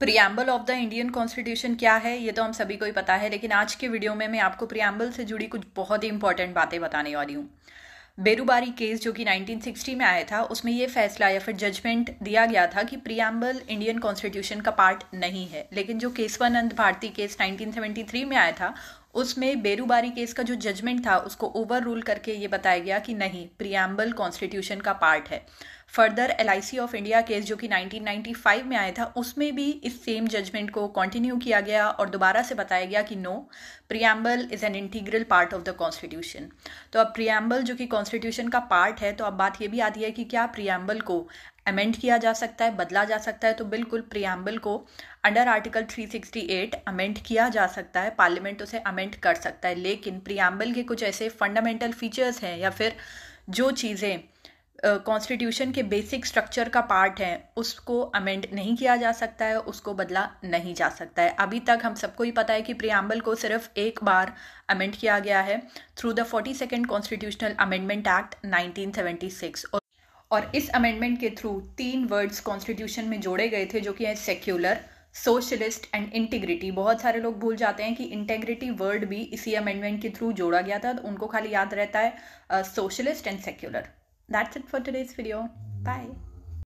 preamble of the Indian constitution क्या है ये तो हम सभी को ही पता है लेकिन आज के वीडियो में मैं आपको प्रियम्बल से जुड़ी कुछ बहुत ही इंपॉर्टेंट बातें बताने वाली हूँ बेरुबारी केस जो कि 1960 में आया था उसमें ये फैसला या फिर जजमेंट दिया गया था कि प्रियम्बल इंडियन कॉन्स्टिट्यूशन का पार्ट नहीं है लेकिन जो केशवानंद भारती केस 1973 में आया था उसमें बेरुबारी केस का जो जजमेंट था उसको ओवर रूल करके ये बताया गया कि नहीं प्रियम्बल कॉन्स्टिट्यूशन का पार्ट है further L of India case जो कि 1995 में आया था उसमें भी इस सेम जजमेंट को कंटिन्यू किया गया और दोबारा से बताया गया कि no preamble is an integral part of the constitution तो अब प्रियम्बल जो कि कॉन्स्टिट्यूशन का पार्ट है तो अब बात यह भी आती है कि क्या प्रियम्बल को अमेंड किया जा सकता है बदला जा सकता है तो बिल्कुल प्रियम्बल को अंडर आर्टिकल 368 अमेंड किया जा सकता है पार्लियामेंट उसे अमेंड कर सकता है लेकिन प्रियम्बल के कुछ ऐसे फंडामेंटल फीचर्स हैं या फिर जो चीज़ें कॉन्स्टिट्यूशन के बेसिक स्ट्रक्चर का पार्ट है उसको अमेंड नहीं किया जा सकता है उसको बदला नहीं जा सकता है अभी तक हम सबको ही पता है कि प्रियाम्बल को सिर्फ एक बार अमेंड किया गया है through the forty second constitutional amendment act nineteen और और इस अमेंडमेंट के थ्रू तीन वर्ड्स कॉन्स्टिट्यूशन में जोड़े गए थे जो कि हैं सेक्युलर सोशलिस्ट एंड इंटीग्रिटी बहुत सारे लोग भूल जाते हैं कि इंटेग्रिटी वर्ड भी इसी अमेंडमेंट के थ्रू जोड़ा गया था तो उनको खाली याद रहता है socialist and secular that's it for today's video bye